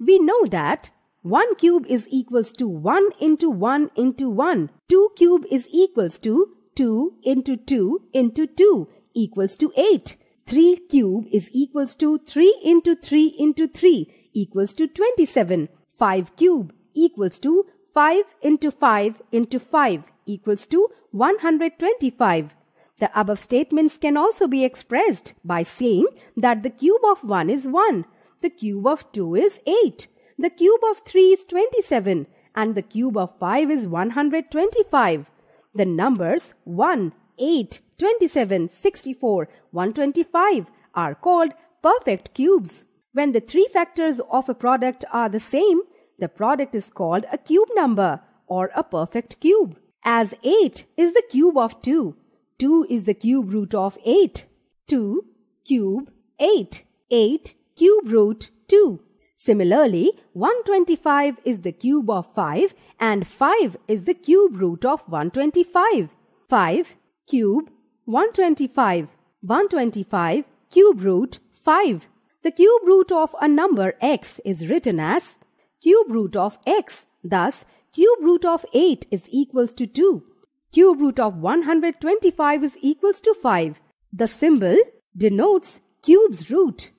We know that 1 cube is equals to 1 into 1 into 1. 2 cube is equals to 2 into 2 into 2 equals to 8. 3 cube is equals to 3 into 3 into 3 equals to 27. 5 cube equals to 5 into 5 into 5 equals to 125. The above statements can also be expressed by saying that the cube of 1 is 1 the cube of 2 is 8. The cube of 3 is 27 and the cube of 5 is 125. The numbers 1, 8, 27, 64, 125 are called perfect cubes. When the three factors of a product are the same, the product is called a cube number or a perfect cube. As 8 is the cube of 2. 2 is the cube root of 8. 2 cube 8. 8 cube root 2. Similarly, 125 is the cube of 5 and 5 is the cube root of 125. 5 cube 125. 125 cube root 5. The cube root of a number x is written as cube root of x. Thus, cube root of 8 is equals to 2. Cube root of 125 is equals to 5. The symbol denotes cube's root.